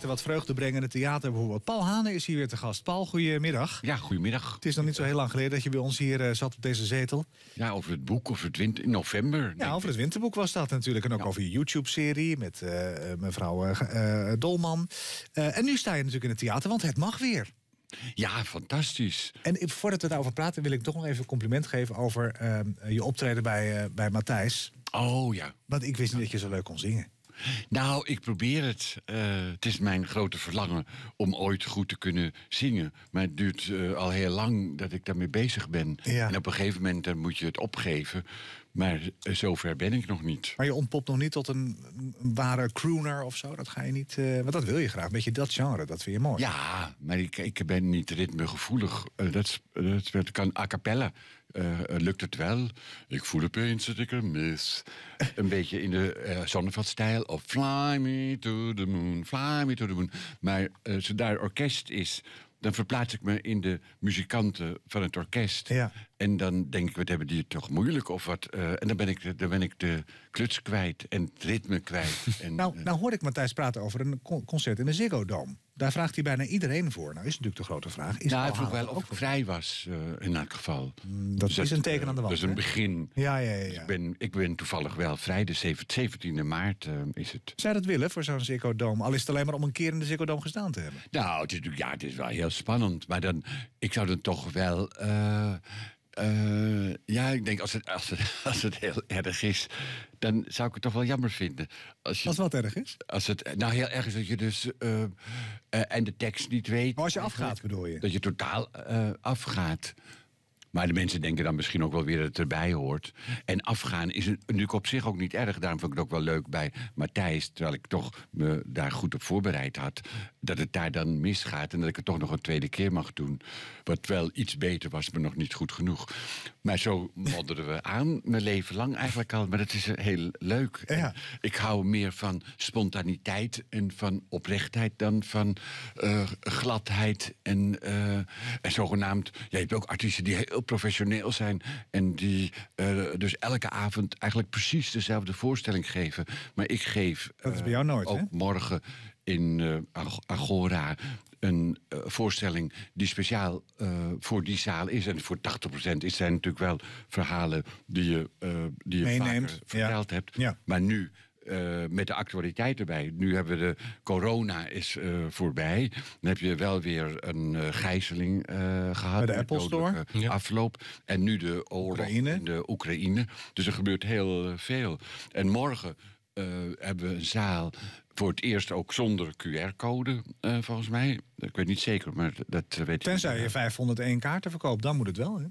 wat vreugde brengen in het theater bijvoorbeeld. Paul Hane is hier weer te gast. Paul, goedemiddag. Ja, goedemiddag. Het is nog niet zo heel lang geleden dat je bij ons hier eh, zat op deze zetel. Ja, over het boek, over het winter, in november. Ja, over het winterboek was dat natuurlijk. En ook over je YouTube-serie met eh, eh, mevrouw Dolman. en nu sta je natuurlijk in het theater, want het mag weer. Ja, fantastisch. En voordat we daarover praten, wil ik toch nog even een compliment geven over ehm, je optreden bij, bij Matthijs. Oh ja. Want ik wist niet dat je zo leuk kon zingen. Nou, ik probeer het. Eh, het is mijn grote verlangen om ooit goed te kunnen zingen. Maar het duurt eh, al heel lang dat ik daarmee bezig ben. En op een gegeven moment dan moet je het opgeven. Maar eh, zover ben ik nog niet. Maar je ontpopt nog niet tot een, een ware crooner of zo? Dat ga je niet... want dat wil je graag. Een beetje dat genre, dat vind je mooi. Ja, maar ik, ik ben niet ritmegevoelig. dat, dat, dat kan a cappella. Eh, lukt het wel? Ik voel opeens dat ik er mis. Een beetje in de zonnevatstijl eh, stijl of Fly Me to the Moon, Fly Me to the Moon. Maar uh, eh, daar orkest is, dan verplaats ik me in de muzikanten van het orkest. Ja. En dan denk ik, wat hebben die het toch moeilijk of wat? Eh, en dan ben, ik, dan ben ik de kluts kwijt en het ritme kwijt. en, nou, eh. nou hoor ik Matthijs praten over een concert in de Ziggo Dome. Daar vraagt hij bijna iedereen voor. Nou is natuurlijk de grote vraag. Is nou, hij vroeg wel of ik vrij was, eh, in elk geval. Mm, dus dat is een teken aan de wand. dat is een begin. Ja, ja, ja. ja. Dus ik, ben, ik ben toevallig wel vrij, de 17, e maart is het. Zou dat willen voor zo'n Ziggo Dome? Al is het alleen maar om een keer in de Ziggo Dome gestaan te hebben. Nou, het is, ja, het is wel heel spannend. Maar dan, ik zou dan toch wel... Eh, ja, ik denk als het, als, het, als het heel erg is, dan zou ik het toch wel jammer vinden. Als, je, als wat erg is? Als het, nou, heel erg is dat je dus. Eh, eh, en de tekst niet weet. Maar als je afgaat, bedoel je? Dat je totaal afgaat. Maar de mensen denken dan misschien ook wel weer dat het erbij hoort. En afgaan is natuurlijk op zich ook niet erg. Daarom vond ik het ook wel leuk bij Matthijs. Terwijl ik toch me daar goed op voorbereid had. Dat het daar dan misgaat en dat ik het toch nog een tweede keer mag doen. Wat wel iets beter was, maar nog niet goed genoeg. Maar zo modderen we aan, mijn leven lang eigenlijk al. Maar dat is heel leuk. Ja. Ik hou meer van spontaniteit en van oprechtheid dan van eh, gladheid. En, eh, en zogenaamd, ja, je hebt ook artiesten die heel professioneel zijn. En die eh, dus elke avond eigenlijk precies dezelfde voorstelling geven. Maar ik geef... dat is bij jou nooit, Ook morgen in Agora een eh, voorstelling die speciaal eh, voor die zaal is. En voor 80% is zijn natuurlijk wel verhalen die je, uh, die je Meeneemt, verteld hebt. Maar nu met de actualiteit erbij. Nu hebben we de corona is voorbij. Dan heb je wel weer een gijzeling gehad. Bij de Apple Store. Afloop. En nu de oorlog in de Oekraïne. Dus er gebeurt heel veel. En morgen hebben we een zaal voor het eerst ook zonder QR-code, eh, volgens mij. Ik weet niet zeker, maar dat eh, weet Tenzij je 501 kaarten verkoopt, dan moet het wel, hè?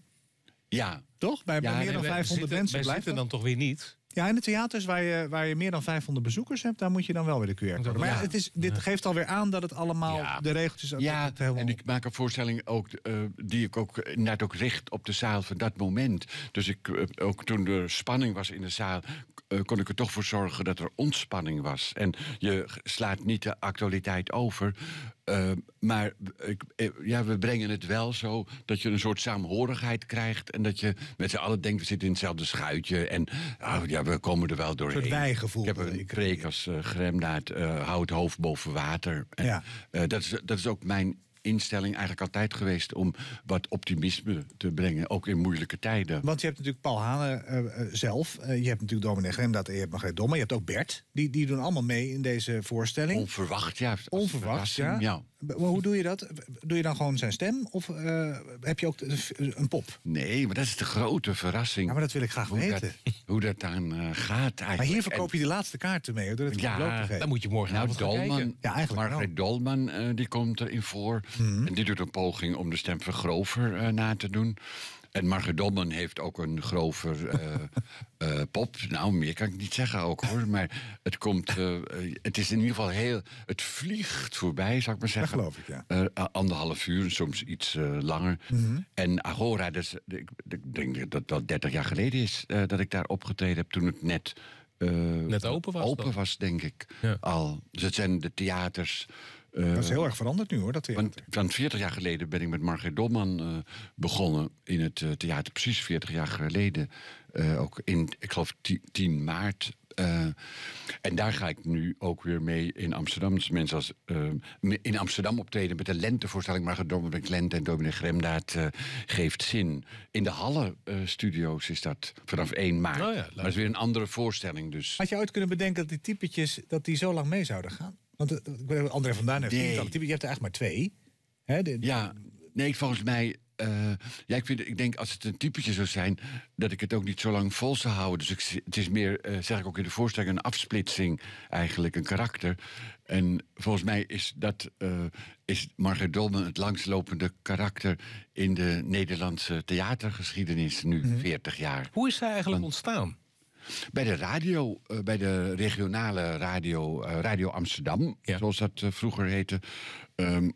Ja. Toch? Bij meer dan 500 mensen blijft het dan toch weer niet? Ja, in de theaters waar je, waar je meer dan 500 bezoekers hebt, daar moet je dan wel weer de QR-code. Maar het is, dit geeft alweer aan dat het allemaal de regeltjes... Ja, en ik maak een voorstelling ook, eh, die ik ook net ook richt op de zaal van dat moment. Dus ik, eh, ook toen er spanning was in de zaal, eh, kon ik er toch voor zorgen dat er ontspanning was. En je slaat niet de actualiteit over, Ehm, maar ik, eh, ja, we brengen het wel zo dat je een soort saamhorigheid krijgt. En dat je met z'n allen denkt, we zitten in hetzelfde schuitje. En oh, ja, we komen er wel doorheen. Een bijgevoel. Ik heb preek als uh, eh, gremdaad, uh, eh, houd hoofd boven water. ja. dat, is, dat is ook mijn instelling eigenlijk altijd geweest om wat optimisme te brengen, ook in moeilijke tijden. Want je hebt natuurlijk Paul Hane eh, eh, zelf, eh, je hebt natuurlijk Dominee Gremdat en je hebt Margreet Domme, je hebt ook Bert. Die, die doen allemaal mee in deze voorstelling. Onverwacht, ja. Onverwacht, ja. ja. hoe doe je dat? Doe je dan gewoon zijn stem of heb je ook een pop? Nee, maar dat is de grote verrassing. Ja, maar dat wil ik graag hoe weten. Dat, hoe dat dan gaat eigenlijk. Maar hier verkoop je laatste kaarten mee, hoor, door het ja, te dan moet je morgen naar nou, Dolman, Ja, eigenlijk Margreet Dolman, die komt erin voor. Mhm. En dit doet een poging om de stem van Grover eh, na te doen. En Margaret Dommen heeft ook een grover eh, eh, pop. Nou, meer kan ik niet zeggen ook hoor. Maar het komt. het is in ieder geval heel. Het vliegt voorbij, zou ik maar zeggen. geloof ik, ja. anderhalf uur, soms iets langer. Mhm. En Agora, dus, ik, ik, denk dat dat 30 jaar geleden is dat ik daar opgetreden heb toen het net. net open was. Open was, denk ik al. Dus het zijn de theaters uh, dat is eh, heel erg veranderd nu hoor, dat theater. Want, 40 jaar geleden ben ik met Margreet Dolman eh, begonnen in het eh, theater. Precies 40 jaar geleden. ook in, ik geloof 10 maart en daar ga ik nu ook weer mee in Amsterdam. Dus mensen als, in Amsterdam optreden met de lentevoorstelling. Maar met Lente en Dominic Gremdaat uh, geeft zin. In de Halle Studios is dat vanaf 1 maart. Oh maar dat is weer een andere voorstelling. Dus. Had je ooit kunnen bedenken dat die typetjes dat die zo lang mee zouden gaan? Want uh, André vandaan heeft nee. je hebt er eigenlijk maar twee. Hè, ja, nee, volgens mij. Eh, ja, ik, vind, ik denk als het een typetje zou zijn, dat ik het ook niet zo lang vol zou houden. Dus ik, het is meer, eh, zeg ik ook in de voorstelling, een afsplitsing eigenlijk, een karakter. En volgens mij is, dat, uh, is Margaret Dolmen het langslopende karakter in de Nederlandse theatergeschiedenis nu, 40 mhm. jaar. Hoe is zij eigenlijk ontstaan? Bij de radio, eh, bij de regionale radio, eh, Radio Amsterdam, zoals dat eh, vroeger heette, ehm,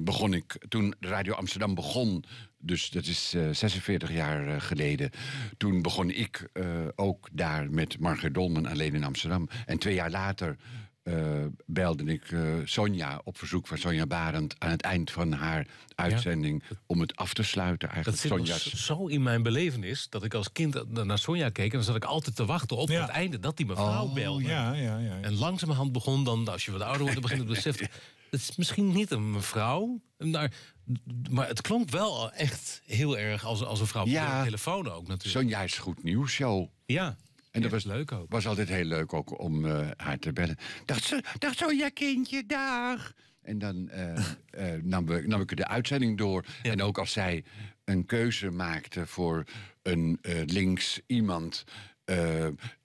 begon ik. Toen Radio Amsterdam begon, dus dat is 46 jaar geleden, toen begon ik ook daar met Margaret Dolman alleen in Amsterdam. En twee jaar later eh, belde ik uh, Sonja op verzoek van Sonja Barend aan het eind van haar uitzending om het af te sluiten. Eigenlijk. Dat zit Sonja's... zo in mijn belevenis dat ik als kind naar Sonja keek en dan zat ik altijd te wachten op het einde dat die mevrouw oh, belde. Ja, en langzamerhand begon dan, nou, als je wat ouder wordt, dan begint het besef. Het is misschien niet een mevrouw, maar, maar het klonk wel echt heel erg als, als een vrouw. de telefoon ook natuurlijk. Sonja is goed nieuws, show. Ja. En dat was leuk ook. Was altijd heel leuk ook om eh, haar te bellen. Dacht zo, dacht zo, ja kindje, dag. En dan uh, uh, nam, we, ik de uitzending door. En ook als zij een keuze maakte voor een links iemand...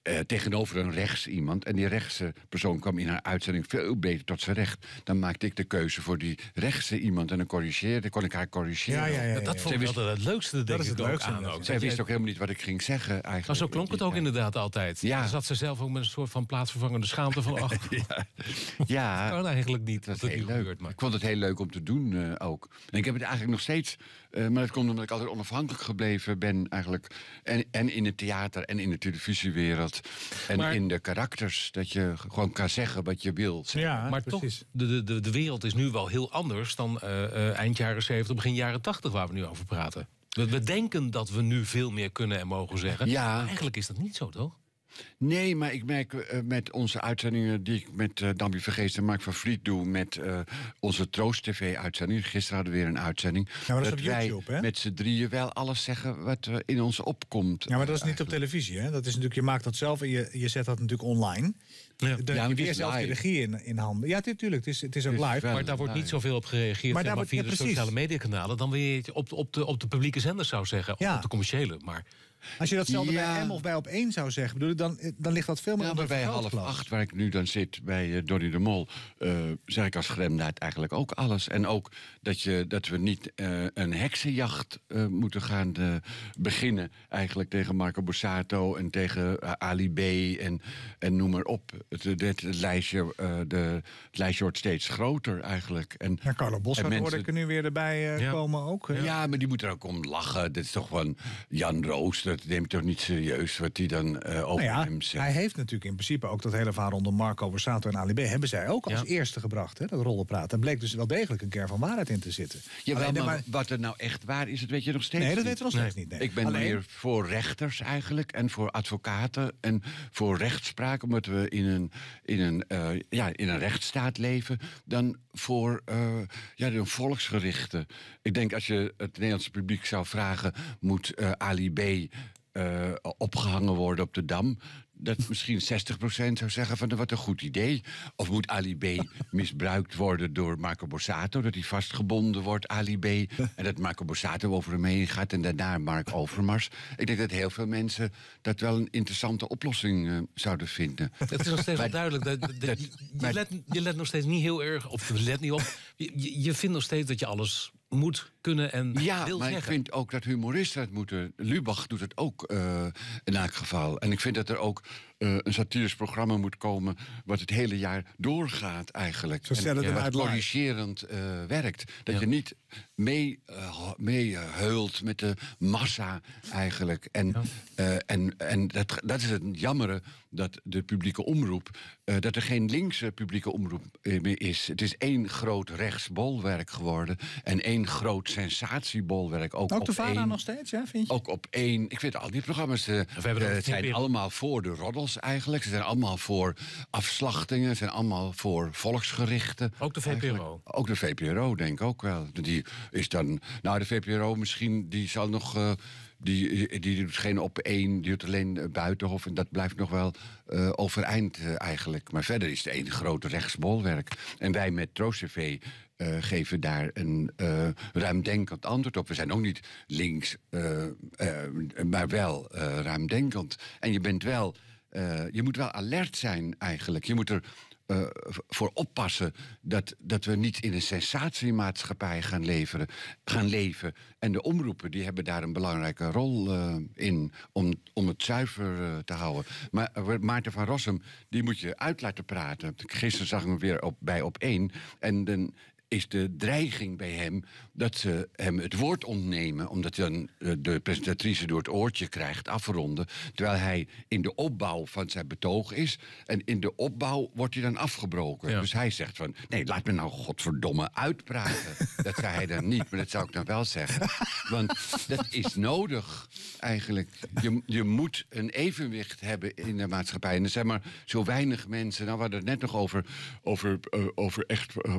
Eh, tegenover een rechts iemand. En die rechtse persoon kwam in haar uitzending veel beter tot zijn recht. Dan maakte ik de keuze voor die rechtse iemand. En dan corrigeerde, kon ik haar corrigeren. Ja, Dat, vond ik wist, het leukste, denk dat is het ook aan. Zij wist ook helemaal niet wat ik ging zeggen eigenlijk. Maar zo klonk het ook inderdaad altijd. Ja. Dan zat ze zelf ook met een soort van plaatsvervangende schaamte van... Oh. achter. ja. dat kan eigenlijk niet. Dat, dat heel leuk. Gebeurt, Ik vond het heel leuk om te doen eh, ook. ik heb het eigenlijk nog steeds... Eh, maar dat komt omdat ik altijd onafhankelijk gebleven ben eigenlijk. En, en in het theater en in de televisiewereld. En in de karakters. Dat je gewoon kan zeggen wat je wilt. Ja, maar precies. toch, de, de, de wereld is nu wel heel anders dan eh, eh, eind jaren 70, begin jaren 80, waar we nu over praten. We, denken dat we nu veel meer kunnen en mogen zeggen. Ja. Maar eigenlijk is dat niet zo, toch? Nee, maar ik merk eh, met onze uitzendingen die ik met uh, Vergeest en Mark van Vliet doe... met eh, onze Troost TV-uitzending. Gisteren hadden we weer een uitzending. Ja, maar dat, is op wij YouTube, hè? met z'n drieën wel alles zeggen wat in ons opkomt. Ja, maar dat is niet op televisie, hè? Dat is natuurlijk, je maakt dat zelf en je, je zet dat natuurlijk online. Ja. Dan ja, heb je zelf de regie in, in handen. Ja, natuurlijk, het is, het is ook live. Maar daar wordt niet zoveel op gereageerd maar, daar wordt, via de sociale mediakanalen... dan weer op, op, de, op de publieke zender zou zeggen, of op de commerciële. Maar als je datzelfde bij M of bij op 1 zou zeggen, bedoel ik, dan, eh, dan ligt dat veel meer ja, onder bij half acht, waar ik nu dan zit bij uh, de Mol, uh, zeg ik als gremdaad eigenlijk ook alles. En ook dat, je, dat we niet een heksenjacht moeten gaan beginnen. Eigenlijk tegen Marco Bossato en tegen Ali B. En, en noem maar op. Het, het, lijstje, de, wordt steeds groter eigenlijk. En, Carlo Bos hoorde ik er nu weer erbij komen ook. Ja. ja. maar die moet er ook om lachen. Dit is toch van Jan Rooster dat neem toch niet serieus wat die dan uh, over nou hem zegt. Hij heeft natuurlijk in principe ook dat hele verhaal onder Marco Versato en Ali B. hebben zij ook als eerste gebracht, hè, dat rollenpraat. En bleek dus wel degelijk een kern van waarheid in te zitten. maar, wat er nou echt waar is, dat weet je nog steeds Nee, dat weten we nog steeds niet. Ik ben meer voor rechters eigenlijk en voor advocaten en voor rechtspraak, omdat we in een, in een, eh, ja, in een rechtsstaat leven, dan voor uh, ja, een volksgerichte. Ik denk als je het Nederlandse publiek zou vragen, moet Ali B eh, opgehangen worden op de dam. Dat misschien 60% zou zeggen van wat een goed idee. Of moet Ali B. misbruikt worden door Marco Borsato. Dat hij vastgebonden wordt, Ali B. En dat Marco Borsato over hem heen gaat en daarna Mark Overmars. Ik denk dat heel veel mensen dat wel een interessante oplossing eh, zouden vinden. Het is nog steeds maar, wel duidelijk. Dat, je, let, je, let, nog steeds niet heel erg op. Je let niet op. je vindt nog steeds dat je alles moet kunnen en ja, wil maar Ik vind ook dat humoristen het moeten. Lubach doet het ook eh, in elk geval. En ik vind dat er ook eh, een satirisch programma moet komen. wat het hele jaar doorgaat eigenlijk. Zo stellen en, ja, eh, corrigerend werkt. Dat je niet mee, mee met de massa eigenlijk. En, en, en dat, dat is het jammere dat de publieke omroep. dat er geen linkse publieke omroep meer is. Het is één groot rechtsbolwerk geworden. en één groot sensatiebolwerk. Ook, ook op de nog steeds, ja vind je? Ook op één. Ik weet al die programma's uh, zijn allemaal voor de roddels eigenlijk. Ze zijn allemaal voor afslachtingen. Ze zijn allemaal voor volksgerichten. Ook de VPRO? Ook de VPRO, denk ik ook wel. Die is dan... Nou, de VPRO misschien, die zal nog... Eh, die, die doet geen op één, die doet alleen eh, buitenhof. En dat blijft nog wel eh, overeind eh, eigenlijk. Maar verder is het één groot rechtsbolwerk. En wij met TroostCV geven daar een ruimdenkend antwoord op. We zijn ook niet links, maar wel ruimdenkend. En je bent wel. je moet wel alert zijn eigenlijk. Je moet er eh, voor oppassen dat, dat we niet in een sensatiemaatschappij gaan, leveren, gaan leven. En de omroepen die hebben daar een belangrijke rol eh, in om, om het zuiver eh, te houden. Maar Maarten van Rossum, die moet je uit laten praten. Gisteren zag ik hem weer op, bij op één. En dan is de dreiging bij hem dat ze hem het woord ontnemen, omdat hij dan eh, de presentatrice door het oortje krijgt afronden, terwijl hij in de opbouw van zijn betoog is en in de opbouw wordt hij dan afgebroken. Dus hij zegt van, nee, laat me nou godverdomme uitpraten. dat zei hij dan niet, maar dat zou ik dan wel zeggen. Want dat is nodig eigenlijk. Je, je moet een evenwicht hebben in de maatschappij. En er zijn maar zo weinig mensen, nou we hadden het net nog over, over, eh, over echt eh,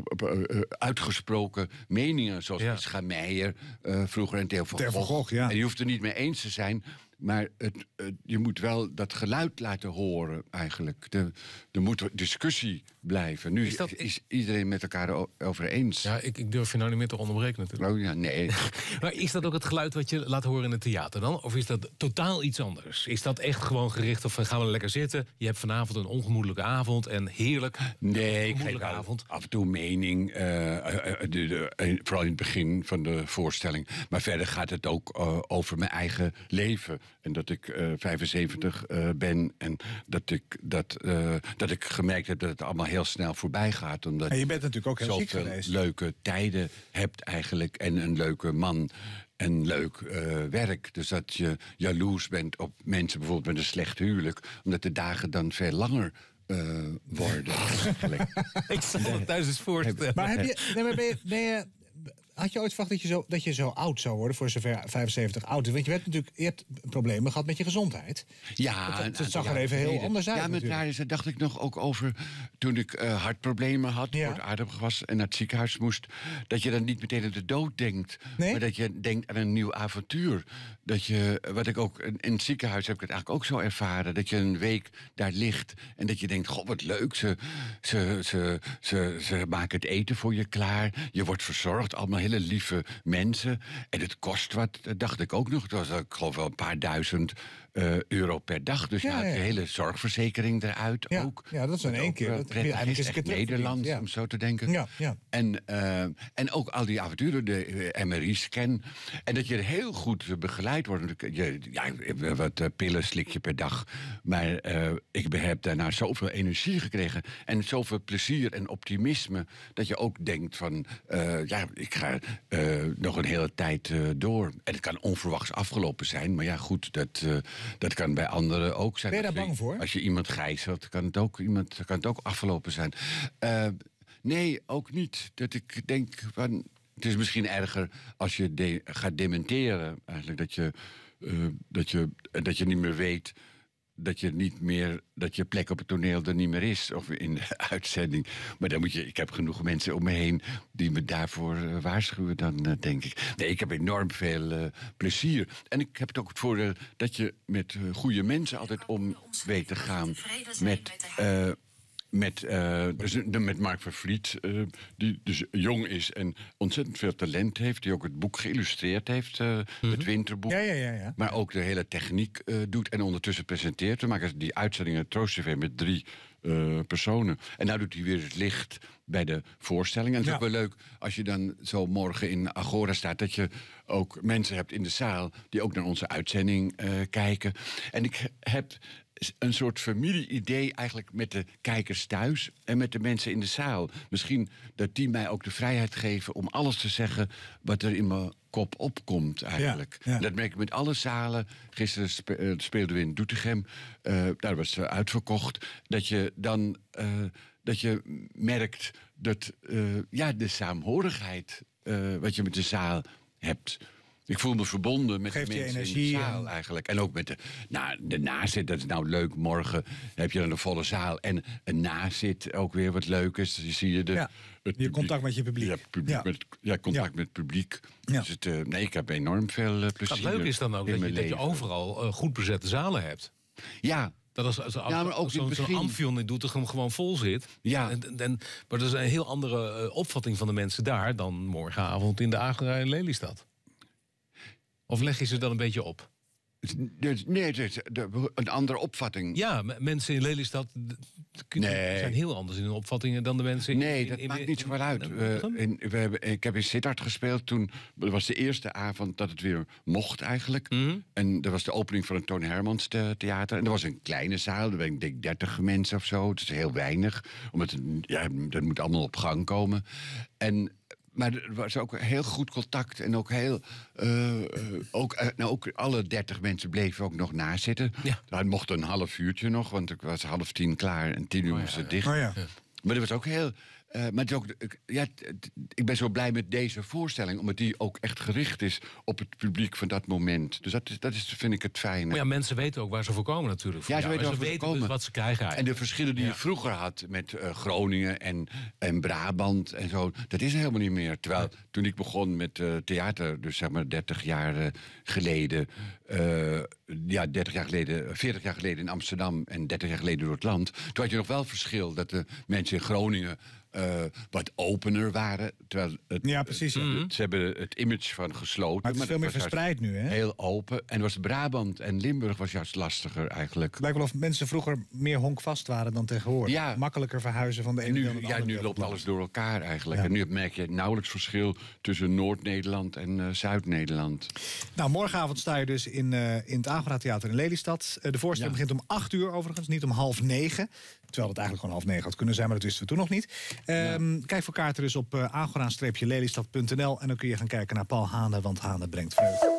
uitgesproken meningen. Zoals ja. uh, vroeger en Theo van Gogh. En je hoeft er niet mee eens te zijn. Maar het, je moet wel dat geluid laten horen, eigenlijk. Er moet discussie blijven. Nu is, iedereen met elkaar over eens. Ja, ik, ik, durf je nou niet meer te onderbreken, natuurlijk. Oh ja, nee. maar is dat ook het geluid wat je laat horen in het theater dan? Of is dat totaal iets anders? Is dat echt gewoon gericht op gaan we lekker zitten? Je hebt vanavond een ongemoedelijke avond en heerlijk. Nee, ik heb avond. af en toe mening. Eh, eh, eh, de, vooral in het begin van de voorstelling. Maar verder gaat het ook over mijn eigen leven. En dat ik 75 eh, eh, ben. En dat ik, dat, eh, dat ik gemerkt heb dat het allemaal heel snel voorbij gaat. Omdat en je bent natuurlijk ook heel ziek geweest. leuke tijden hebt eigenlijk. En een leuke man en leuk werk. Dus dat je jaloers bent op mensen bijvoorbeeld met een slecht huwelijk. Omdat de dagen dan veel langer worden. ik zal het thuis eens voorstellen. Maar, heb je, ben, je, ben, je, had je ooit verwacht dat je, zo, dat je zo oud zou worden, voor zover 75 oud is? Want je, hebt natuurlijk, je hebt problemen gehad met je gezondheid. Ja, dat, nou, zag er even heel anders uit. Ja, met daar is, dacht ik nog ook over toen ik uh, hartproblemen had, ja. kort aardig was en naar het ziekenhuis moest. Dat je dan niet meteen aan de dood denkt, maar dat je denkt aan een nieuw avontuur. Dat je, eh, wat ik ook in het ziekenhuis heb ik het eigenlijk ook zo ervaren. Dat je een week daar ligt en dat je denkt: Goh, wat leuk. Ze, ze, ze, ze, ze maken het eten voor je klaar. Je wordt verzorgd, allemaal heel lieve mensen. En het kost wat, dacht ik ook nog. Het was, ik geloof wel, een paar duizend eh, euro per dag. Dus ja, je had de hele zorgverzekering eruit ook. Ja, dat is in één keer. Eh, dat, is echt Nederlands, om zo te denken. Ja, ja. En, eh, en ook al die avonturen, de MRI-scan. En dat je heel goed begeleid wordt. Je, ja, wat pillen slik je per dag. Maar ik heb daarna zoveel energie gekregen. En zoveel plezier en optimisme. Dat je ook denkt van, ja, ik ga eh, nog een hele tijd eh, door. En het kan onverwachts afgelopen zijn, maar ja, goed, dat, eh, dat kan bij anderen ook zijn. Ben je daar bang voor? Als je iemand gijzelt, kan het ook, iemand, kan het ook afgelopen zijn. nee, ook niet. Dat ik denk, van, het is misschien erger als je gaat dementeren, eigenlijk, dat je, dat, je, dat je niet meer weet dat je niet meer, dat je plek op het toneel er niet meer is. Of in de uitzending. Maar dan moet je, ik heb genoeg mensen om me heen die me daarvoor eh, waarschuwen, dan eh, denk ik. Nee, ik heb enorm veel eh, plezier. En ik heb het ook het voordeel dat je met goede mensen altijd om weet te gaan. Met met, eh, dus de, met Mark van Vliet, eh, die dus jong is en ontzettend veel talent heeft. Die ook het boek geïllustreerd heeft, eh, mhm. het winterboek. Ja, ja, ja, ja, Maar ook de hele techniek doet en ondertussen presenteert. We maken die uitzendingen Troost TV met drie personen. En nou doet hij weer het licht bij de voorstelling. En het is ook wel leuk als je dan zo morgen in Agora staat... dat je ook mensen hebt in de zaal die ook naar onze uitzending kijken. En ik heb een soort familie-idee eigenlijk met de kijkers thuis en met de mensen in de zaal. Misschien dat die mij ook de vrijheid geven om alles te zeggen wat er in mijn kop opkomt eigenlijk. Dat merk ik met alle zalen. Gisteren eh, speelden we in Doetinchem, uh, daar was ze uitverkocht. Dat je dan eh, dat je merkt dat ja, de saamhorigheid wat je met de zaal hebt. Ik voel me verbonden met Geeft de mensen energie, eigenlijk. En ook met de, nou, de nazit, dat is nou leuk. Morgen heb je dan een volle zaal. En een nazit ook weer wat leuk is. zie je de, het je contact met je publiek. Ja, publiek Met, ja contact met het publiek. Dus het, eh, nee, ik heb enorm veel eh, plezier. Wat leuk is dan ook dat je, dat je, overal eh, goed bezette zalen hebt. Ja, dat als, als, ja, maar ook zo'n Amphion in Doetinchem gewoon vol zit. Ja. En, en, maar dat is een heel andere opvatting van de mensen daar... dan morgenavond in de Agra in Lelystad. Of leg je ze dan een beetje op? Nee, een andere opvatting. Ja, mensen in Lelystad zijn heel anders in hun opvattingen dan de mensen in... Nee, dat maakt niet zoveel uit. Oh, eh, we hebben, ik heb in Sittard gespeeld toen... Dat was de eerste avond dat het weer mocht eigenlijk. Mhm. En dat was de opening van het Toon Hermans theater. En dat was een kleine zaal, er waren denk 30 mensen of zo. Het is heel weinig, omdat het, ja, dat moet allemaal op gang komen. En maar er was ook heel goed contact. En ook heel. Eh, eh, ook, eh, nou, ook alle dertig mensen bleven ook nog nazitten. Ja. Hij mocht een half uurtje nog, want ik was half tien klaar en tien oh uur moest het dicht. Oh ja. Maar dat was ook heel. Eh, maar ook, ik, ja, ik ben zo blij met deze voorstelling, omdat die ook echt gericht is op het publiek van dat moment. Dus dat, is, dat is, vind ik het fijn. Maar ja, mensen weten ook waar ze voor komen natuurlijk. Ja, ze weten, Dus wat ze krijgen eigenlijk. En de verschillen die je vroeger had met eh, Groningen en, en Brabant en zo, dat is er helemaal niet meer. Terwijl toen ik begon met eh, theater, dus zeg maar 30 jaar geleden, ja, 30 jaar geleden, 40 jaar geleden in Amsterdam en 30 jaar geleden door het land, toen had je nog wel verschil dat de mensen in Groningen eh, wat opener waren. Terwijl het, ja, precies. ze hebben het image van gesloten. Maar het is veel meer verspreid nu, hè? Heel open. En was Brabant en Limburg was juist lastiger eigenlijk. Het lijkt wel of mensen vroeger meer honkvast waren dan tegenwoordig. Ja. Makkelijker verhuizen van de ene naar de andere. Ja, nu loopt alles door elkaar eigenlijk. En nu merk je nauwelijks verschil tussen Noord-Nederland en eh, Zuid-Nederland. Nou, morgenavond sta je dus in, eh, in het Agora Theater in Lelystad. de voorstelling begint om 8 uur overigens, niet om half negen. Terwijl het eigenlijk gewoon half negen had kunnen zijn, maar dat wisten we toen nog niet. Ehm, kijk voor kaarten dus op uh, eh, agora En dan kun je gaan kijken naar Paul Haanen, want Haanen brengt vreugde.